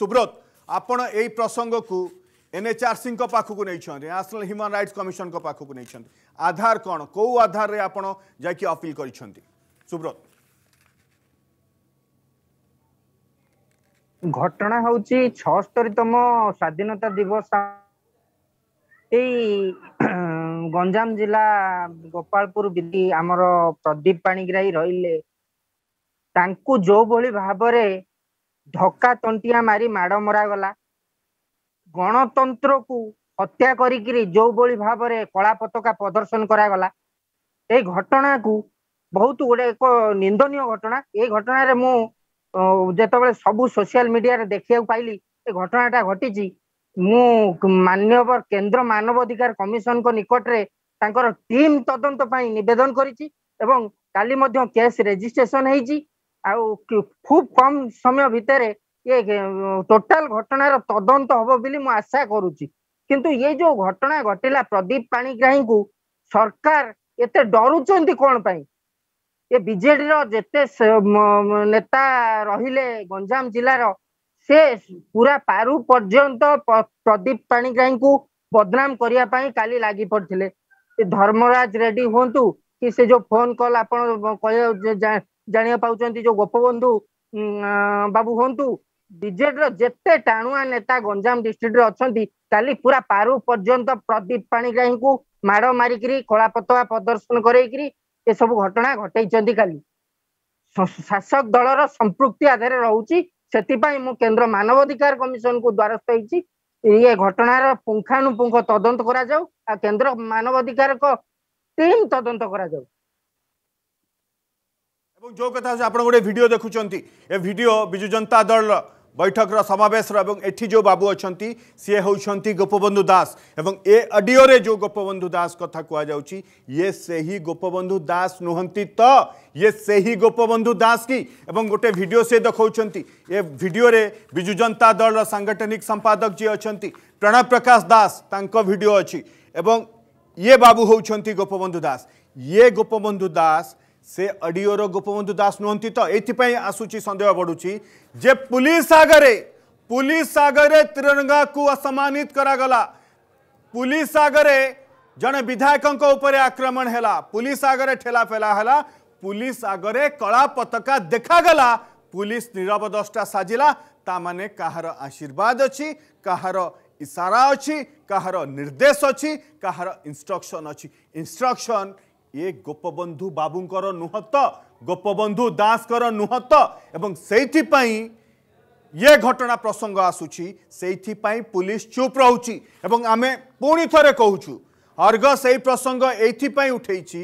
সুব্রত আপনার এই প্রসঙ্গক এনএচআরসি পাখক নিয়েছেন ন্যাশনাল হ্যুমান রাইটস কমিশন পাখক নিয়েছেন আধার কোণ কেউ আধারে আপনার যাই অপিল করেছেন সুব্রত ঘটনা হচ্ছে ছস্তরিতম স্বাধীনতা দিবস এই গঞ্জাম জেলা গোপালপুর বিধি আমার প্রদীপ পাণিগ্রাহী রহলে তাঙ্কু যেভাবে ভাবরে ଧକ୍କା ତଣ୍ଟିଆ ମାରି ମାଡ ମରାଗଲା ଗଣତନ୍ତ୍ରକୁ ହତ୍ୟା କରିକିରି ଯୋଉଭଳି ଭାବରେ କଳା ପତକା ପ୍ରଦର୍ଶନ କରାଗଲା ଏ ଘଟଣାକୁ ବହୁତ ଗୋଟେ ଏକ ନିନ୍ଦନୀୟ ଘଟଣା ଏ ଘଟଣାରେ ମୁଁ ଯେତେବେଳେ ସବୁ ସୋସିଆଲ ମିଡିଆରେ ଦେଖିବାକୁ ପାଇଲି ଏ ଘଟଣାଟା ଘଟିଛି ମୁଁ ମାନ୍ୟବର କେନ୍ଦ୍ର ମାନବ ଅଧିକାର କମିଶନଙ୍କ ନିକଟରେ ତାଙ୍କର ଟିମ୍ ତଦନ୍ତ ପାଇଁ ନିବେଦନ କରିଛି ଏବଂ କାଲି ମଧ୍ୟ କେସ୍ ରେଜିଷ୍ଟ୍ରେସନ ହେଇଛି खूब कम समय भितर ये टोटाल घटना तदंत हम बोली आशा करुची किंतु ये जो घटना घटला प्रदीप पाणीग्राही को सरकार एत डरुंच कौन पाई ये बीजेडी जिते नेता रही गंजाम जिलार से पूरा पारू पर्यत प्रदीप पाणीग्राही को बदनाम करने का लगी पड़ते धर्मराज रेड्डी हूँ କି ସେ ଯୋଉ ଫୋନ କଲ ଆପଣ ଜାଣିବାକୁ ପାଉଛନ୍ତି ଯୋଉ ଗୋପବନ୍ଧୁ ବାବୁ ହୁଅନ୍ତୁ ର ଯେତେ ଟାଣୁଆ ନେତା ଗଞ୍ଜାମ ଡିଷ୍ଟ୍ରିକ୍ଟରେ ଅଛନ୍ତି କାଲି ପୁରା ପାରୁ ପର୍ଯ୍ୟନ୍ତ ପ୍ରଦୀପ ପାଣିଗ୍ରାହୀଙ୍କୁ ମାଡ ମାରିକିରି କଳା ପତକା ପ୍ରଦର୍ଶନ କରେଇକିରି ଏସବୁ ଘଟଣା ଘଟେଇଛନ୍ତି କାଲି ଶାସକ ଦଳର ସମ୍ପୃକ୍ତି ଆଧାରରେ ରହୁଛି ସେଥିପାଇଁ ମୁଁ କେନ୍ଦ୍ର ମାନବ ଅଧିକାର କମିଶନକୁ ଦ୍ୱାରସ୍ଥ ହେଇଛି ଇଏ ଘଟଣାର ପୁଙ୍ଖାନୁପୁଙ୍ଖ ତଦନ୍ତ କରାଯାଉ ଆଉ କେନ୍ଦ୍ର ମାନବ ଅଧିକାର टीम तदंत कर जो कथा आप गोटे भिड देखुं ए भिड विजु जनता दल बैठक समावेश जो बाबू अच्छा सीए हूँ गोपबंधु दास एवं ए अडियो जो गोपबंधु दास कथा कह ये से ही गोपबंधु दास नुहंती तो ये से ही गोपबंधु दास की एवं गोटे भिड से देखा ये भिडियो विजु जनता दल रंगठनिक संपादक जी अच्छा प्रणव प्रकाश दास भिड अच्छी ये बाबू होती गोपबंधु दास ये गोपबंधु दास से अडियोर गोपबंधु दास नुहति तो ये आसूरी सन्देह बढ़ुची जे पुलिस आगरे पुलिस आगे तिरंगा को असमानित करागला पुलिस आगे जड़े विधायक आक्रमण है पुलिस आगे ठेला फेला पुलिस आगरे कला पता देखागला पुलिस नीरव दस्टा साजिला कहार आशीर्वाद अच्छी कहार ଇସାରା ଅଛି କାହାର ନିର୍ଦ୍ଦେଶ ଅଛି କାହାର ଇନଷ୍ଟ୍ରକ୍ସନ୍ ଅଛି ଇନଷ୍ଟ୍ରକ୍ସନ୍ ଏ ଗୋପବନ୍ଧୁ ବାବୁଙ୍କର ନୁହଁ ତ ଗୋପବନ୍ଧୁ ଦାସଙ୍କର ନୁହଁ ତ ଏବଂ ସେଇଥିପାଇଁ ଇଏ ଘଟଣା ପ୍ରସଙ୍ଗ ଆସୁଛି ସେଇଥିପାଇଁ ପୁଲିସ ଚୁପ୍ ରହୁଛି ଏବଂ ଆମେ ପୁଣି ଥରେ କହୁଛୁ ଅର୍ଘ ସେଇ ପ୍ରସଙ୍ଗ ଏଇଥିପାଇଁ ଉଠେଇଛି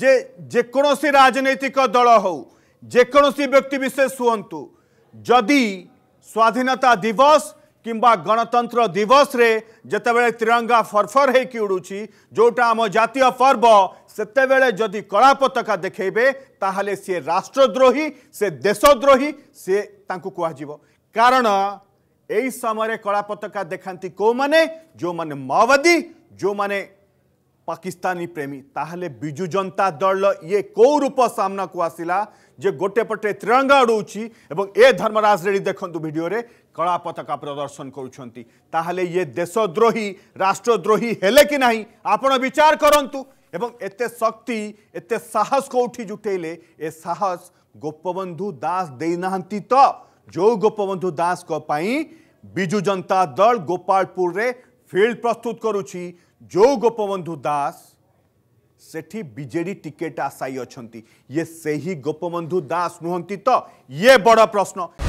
ଯେ ଯେକୌଣସି ରାଜନୈତିକ ଦଳ ହେଉ ଯେକୌଣସି ବ୍ୟକ୍ତି ବିଶେଷ ହୁଅନ୍ତୁ ଯଦି ସ୍ୱାଧୀନତା ଦିବସ কিংবা গণতন্ত্র দিবসরে যেতবে তিরঙ্গা ফরফর হয়েকি উড়ুছি যেটা আমার জাতীয় পর্ব সেতবে যদি কলা পতাকা দেখেবে তাহলে সি রাষ্ট্রদ্রোহী সে দেশদ্রোহী সে তাঁকু কুহযিব কারণ এই সময় কলা পতাকা দেখাতে কেউ মানে যে মাওবাদী যে ପାକିସ୍ତାନୀ ପ୍ରେମୀ ତାହେଲେ ବିଜୁ ଜନତା ଦଳ ଇଏ କେଉଁ ରୂପ ସାମ୍ନାକୁ ଆସିଲା ଯେ ଗୋଟେ ପଟେ ତ୍ରିରଙ୍ଗା ଉଡ଼ଉଛି ଏବଂ ଏ ଧର୍ମରାଜ ରେଡ୍ଡି ଦେଖନ୍ତୁ ଭିଡ଼ିଓରେ କଳା ପତାକା ପ୍ରଦର୍ଶନ କରୁଛନ୍ତି ତାହେଲେ ଇଏ ଦେଶଦ୍ରୋହୀ ରାଷ୍ଟ୍ରଦ୍ରୋହୀ ହେଲେ କି ନାହିଁ ଆପଣ ବିଚାର କରନ୍ତୁ ଏବଂ ଏତେ ଶକ୍ତି ଏତେ ସାହସ କେଉଁଠି ଜୁଟେଇଲେ ଏ ସାହସ ଗୋପବନ୍ଧୁ ଦାସ ଦେଇନାହାନ୍ତି ତ ଯେଉଁ ଗୋପବନ୍ଧୁ ଦାସଙ୍କ ପାଇଁ ବିଜୁ ଜନତା ଦଳ ଗୋପାଳପୁରରେ ଫିଲ୍ଡ ପ୍ରସ୍ତୁତ କରୁଛି जो गोपबंधु दास सेठी बीजेडी टिकेट आशायी अच्छा ये से ही गोपबंधु दास नुहति तो ये बड़ प्रश्न